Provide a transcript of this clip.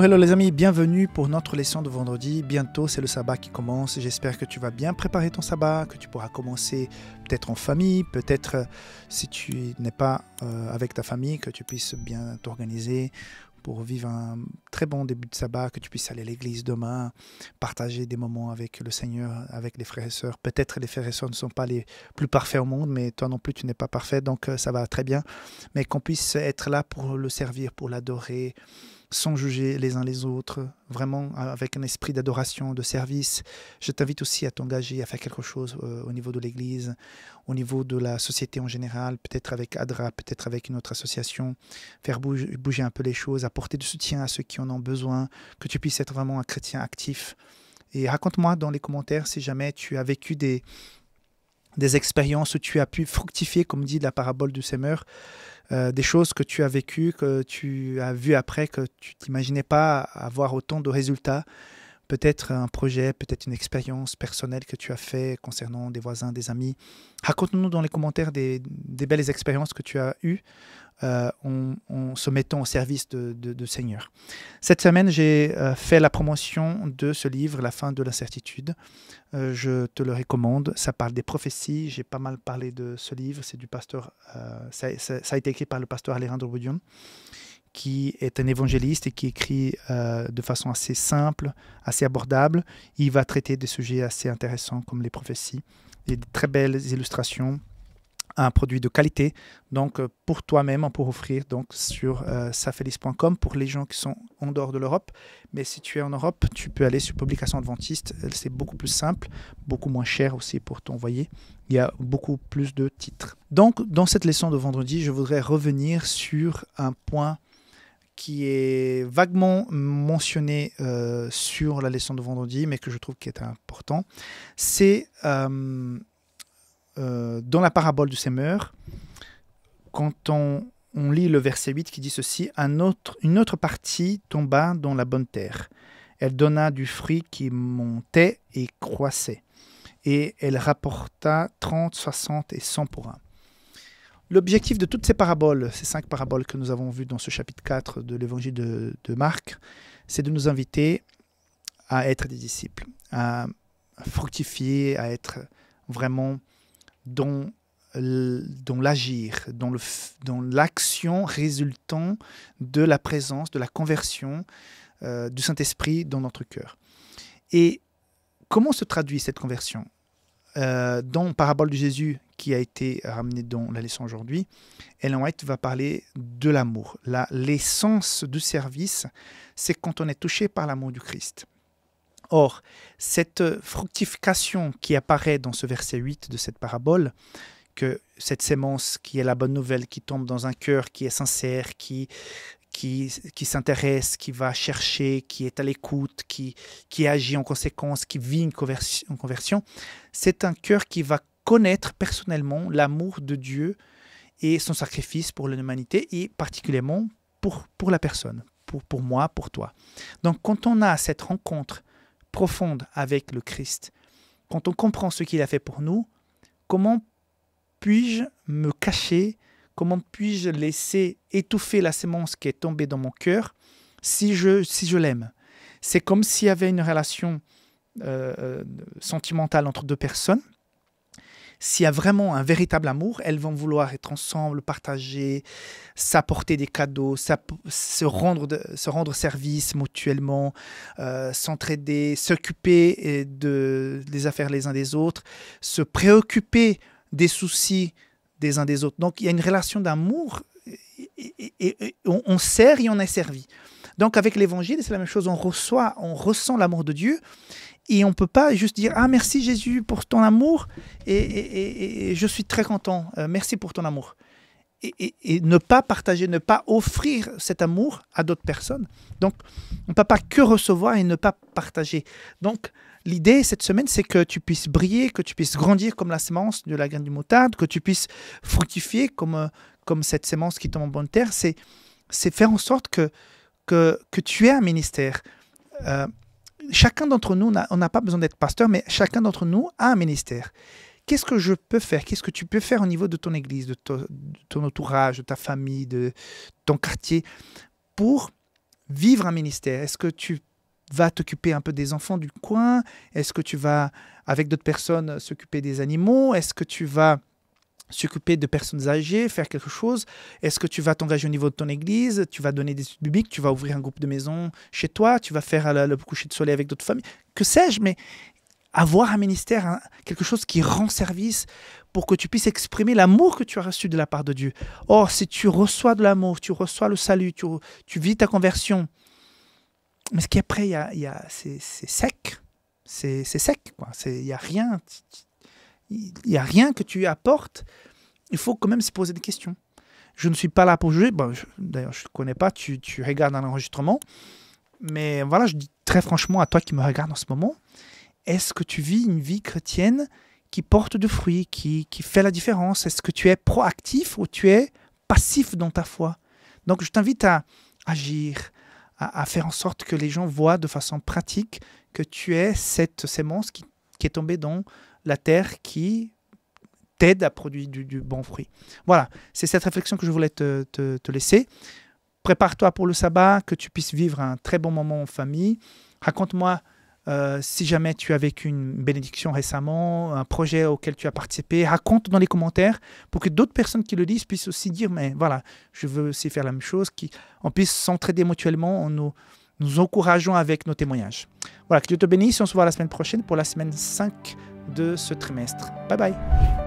Hello, les amis, bienvenue pour notre leçon de vendredi. Bientôt, c'est le sabbat qui commence. J'espère que tu vas bien préparer ton sabbat, que tu pourras commencer peut-être en famille, peut-être euh, si tu n'es pas euh, avec ta famille, que tu puisses bien t'organiser pour vivre un très bon début de sabbat, que tu puisses aller à l'église demain, partager des moments avec le Seigneur, avec les frères et sœurs. Peut-être les frères et sœurs ne sont pas les plus parfaits au monde, mais toi non plus tu n'es pas parfait, donc euh, ça va très bien. Mais qu'on puisse être là pour le servir, pour l'adorer, sans juger les uns les autres, vraiment avec un esprit d'adoration, de service. Je t'invite aussi à t'engager, à faire quelque chose euh, au niveau de l'Église, au niveau de la société en général, peut-être avec ADRA, peut-être avec une autre association, faire bouger, bouger un peu les choses, apporter du soutien à ceux qui en ont besoin, que tu puisses être vraiment un chrétien actif. Et raconte-moi dans les commentaires si jamais tu as vécu des, des expériences où tu as pu fructifier, comme dit la parabole du semeur, euh, des choses que tu as vécues, que tu as vues après, que tu t'imaginais pas avoir autant de résultats, peut-être un projet, peut-être une expérience personnelle que tu as fait concernant des voisins, des amis. Raconte-nous dans les commentaires des, belles expériences que tu as eues euh, en, se mettant au service de, Seigneur. Cette semaine, j'ai euh, fait la promotion de ce livre, La fin de l'incertitude. Euh, je te le recommande. Ça parle des prophéties. J'ai pas mal parlé de ce livre. C'est du pasteur. Euh, ça, a été écrit par le pasteur Alejandro Boudion qui est un évangéliste et qui écrit euh, de façon assez simple, assez abordable. Il va traiter des sujets assez intéressants comme les prophéties. Il y a de très belles illustrations, un produit de qualité. Donc euh, pour toi-même, pour offrir donc sur euh, safelis.com pour les gens qui sont en dehors de l'Europe. Mais si tu es en Europe, tu peux aller sur Publication Adventiste. C'est beaucoup plus simple, beaucoup moins cher aussi pour t'envoyer. Il y a beaucoup plus de titres. Donc dans cette leçon de vendredi, je voudrais revenir sur un point qui est vaguement mentionné euh, sur la leçon de vendredi, mais que je trouve qui est important, c'est euh, euh, dans la parabole du semeur, quand on, on, lit le verset 8 qui dit ceci, un autre, une autre partie tomba dans la bonne terre. Elle donna du fruit qui montait et croissait, et elle rapporta 30, 60 et 100 pour un. L'objectif de toutes ces paraboles, ces cinq paraboles que nous avons vues dans ce chapitre 4 de l'évangile de, Marc, c'est de nous inviter à être des disciples, à fructifier, à être vraiment dans, l'agir, dans l'action résultant de la présence, de la conversion euh, du Saint-Esprit dans notre cœur. Et comment se traduit cette conversion euh, dans la Parabole de Jésus, qui a été ramenée dans la leçon aujourd'hui, Ellen White va parler de l'amour. L'essence du service, c'est quand on est touché par l'amour du Christ. Or, cette fructification qui apparaît dans ce verset 8 de cette parabole, que cette sémence qui est la bonne nouvelle, qui tombe dans un cœur qui est sincère, qui qui, s'intéresse, qui va chercher, qui est à l'écoute, qui, qui agit en conséquence, qui vit une conversion, conversion c'est un cœur qui va connaître personnellement l'amour de Dieu et son sacrifice pour l'humanité et particulièrement pour, pour la personne, pour, pour moi, pour toi. Donc quand on a cette rencontre profonde avec le Christ, quand on comprend ce qu'il a fait pour nous, comment puis-je me cacher Comment puis-je laisser étouffer la semence qui est tombée dans mon cœur si je, si je l'aime C'est comme s'il y avait une relation euh, euh, sentimentale entre deux personnes. S'il y a vraiment un véritable amour, elles vont vouloir être ensemble, partager, s'apporter des cadeaux, se rendre, se rendre service mutuellement, euh, s'entraider, s'occuper de, des affaires les uns des autres, se préoccuper des soucis des uns des autres. Donc il y a une relation d'amour et, on, sert et on est servi. Donc avec l'évangile, c'est la même chose, on reçoit, on ressent l'amour de Dieu et on peut pas juste dire Ah merci Jésus pour ton amour et, je suis très content, euh, merci pour ton amour. Et, ne pas partager, ne pas offrir cet amour à d'autres personnes. Donc on ne peut pas que recevoir et ne pas partager. Donc L'idée cette semaine, c'est que tu puisses briller, que tu puisses grandir comme la semence de la graine du moutarde, que tu puisses fructifier comme, euh, comme cette semence qui tombe en bonne terre. C'est, c'est faire en sorte que, que, que tu aies un ministère. Euh, chacun d'entre nous, on n'a pas besoin d'être pasteur, mais chacun d'entre nous a un ministère. Qu'est-ce que je peux faire Qu'est-ce que tu peux faire au niveau de ton église, de, de ton entourage, de ta famille, de ton quartier pour vivre un ministère Est-ce que tu Va t'occuper un peu des enfants du coin Est-ce que tu vas, avec d'autres personnes, s'occuper des animaux Est-ce que tu vas s'occuper de personnes âgées, faire quelque chose Est-ce que tu vas t'engager au niveau de ton église Tu vas donner des études bibliques Tu vas ouvrir un groupe de maison chez toi Tu vas faire euh, le, coucher de soleil avec d'autres familles Que sais-je Mais avoir un ministère, hein, quelque chose qui rend service pour que tu puisses exprimer l'amour que tu as reçu de la part de Dieu. Or, si tu reçois de l'amour, tu reçois le salut, tu, tu vis ta conversion, mais qu'après, il y a, y a c'est sec. C'est sec, quoi. Il n'y a rien. Il y a rien que tu apportes. Il faut quand même se poser des questions. Je ne suis pas là pour juger. D'ailleurs, je ne connais pas. Tu, regardes un enregistrement. Mais voilà, je dis très franchement à toi qui me regarde en ce moment est-ce que tu vis une vie chrétienne qui porte du fruit, qui, qui fait la différence Est-ce que tu es proactif ou tu es passif dans ta foi Donc je t'invite à agir, à, faire en sorte que les gens voient de façon pratique que tu es cette sémence qui, est tombée dans la terre qui t'aide à produire du, bon fruit. Voilà, c'est cette réflexion que je voulais te laisser. Prépare-toi pour le sabbat, que tu puisses vivre un très bon moment en famille. Raconte-moi euh, si jamais tu as vécu une bénédiction récemment, un projet auquel tu as participé, raconte dans les commentaires pour que d'autres personnes qui le lisent puissent aussi dire mais voilà, je veux aussi faire la même chose, qu'on puisse s'entraider mutuellement en nous, nous encourageant avec nos témoignages. Voilà, que Dieu te bénisse, on se voit la semaine prochaine pour la semaine 5 de ce trimestre. Bye bye